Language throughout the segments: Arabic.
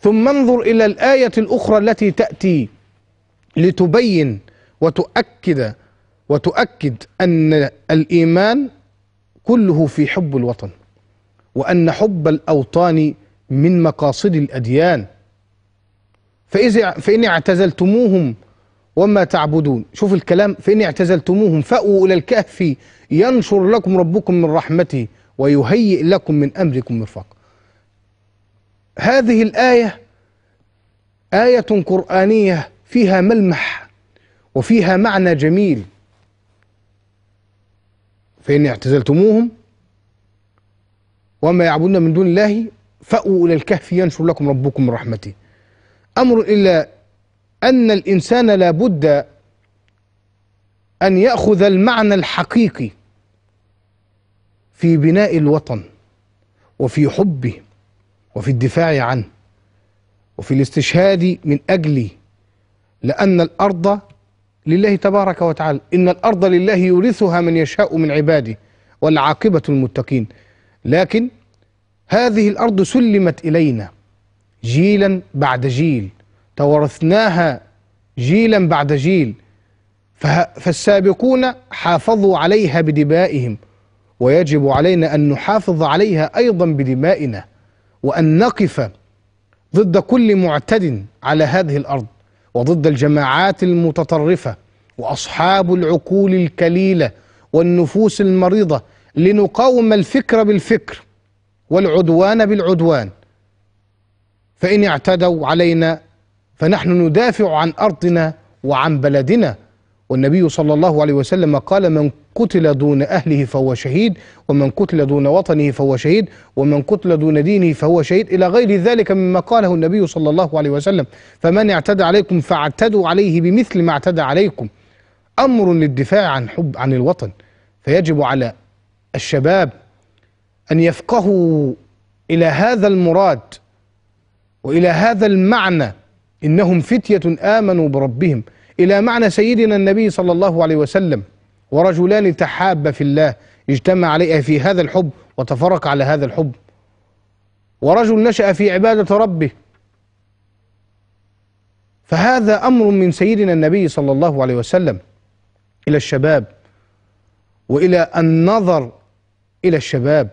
ثم انظر إلى الآية الأخرى التي تأتي لتبين وتؤكد وتؤكد أن الإيمان كله في حب الوطن وأن حب الأوطان من مقاصد الأديان فإذا فإن اعتزلتموهم وما تعبدون شوف الكلام فإن اعتزلتموهم فأووا إلى الكهف ينشر لكم ربكم من رحمته ويهيئ لكم من أمركم مرفقا هذه الآية آية قرآنية فيها ملمح وفيها معنى جميل فإن اعتزلتموهم وما يعبدون من دون الله فأووا إلى الكهف ينشر لكم ربكم من رحمته أمر إلا أن الإنسان لابد أن يأخذ المعنى الحقيقي في بناء الوطن وفي حبه وفي الدفاع عنه وفي الاستشهاد من أجله لأن الأرض لله تبارك وتعالى إن الأرض لله يورثها من يشاء من عباده والعاقبة المتقين لكن هذه الأرض سلمت إلينا جيلا بعد جيل توارثناها جيلا بعد جيل فالسابقون حافظوا عليها بدمائهم ويجب علينا أن نحافظ عليها أيضا بدمائنا وأن نقف ضد كل معتد على هذه الأرض وضد الجماعات المتطرفة وأصحاب العقول الكليلة والنفوس المريضة لنقاوم الفكر بالفكر والعدوان بالعدوان فإن اعتدوا علينا فنحن ندافع عن أرضنا وعن بلدنا والنبي صلى الله عليه وسلم قال من قتل دون أهله فهو شهيد ومن قتل دون وطنه فهو شهيد ومن قتل دون دينه فهو شهيد إلى غير ذلك مما قاله النبي صلى الله عليه وسلم فمن اعتدى عليكم فاعتدوا عليه بمثل ما اعتدى عليكم أمر للدفاع عن حب عن الوطن فيجب على الشباب أن يفقهوا إلى هذا المراد وإلى هذا المعنى إنهم فتية آمنوا بربهم إلى معنى سيدنا النبي صلى الله عليه وسلم ورجلان تحابا في الله اجتمع عليه في هذا الحب وتفرق على هذا الحب ورجل نشأ في عبادة ربه فهذا أمر من سيدنا النبي صلى الله عليه وسلم إلى الشباب وإلى النظر إلى الشباب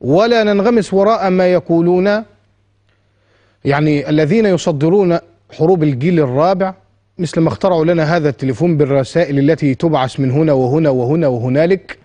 ولا ننغمس وراء ما يقولون يعني الذين يصدرون حروب الجيل الرابع مثل ما اخترعوا لنا هذا التليفون بالرسائل التي تبعث من هنا وهنا وهنا وهنالك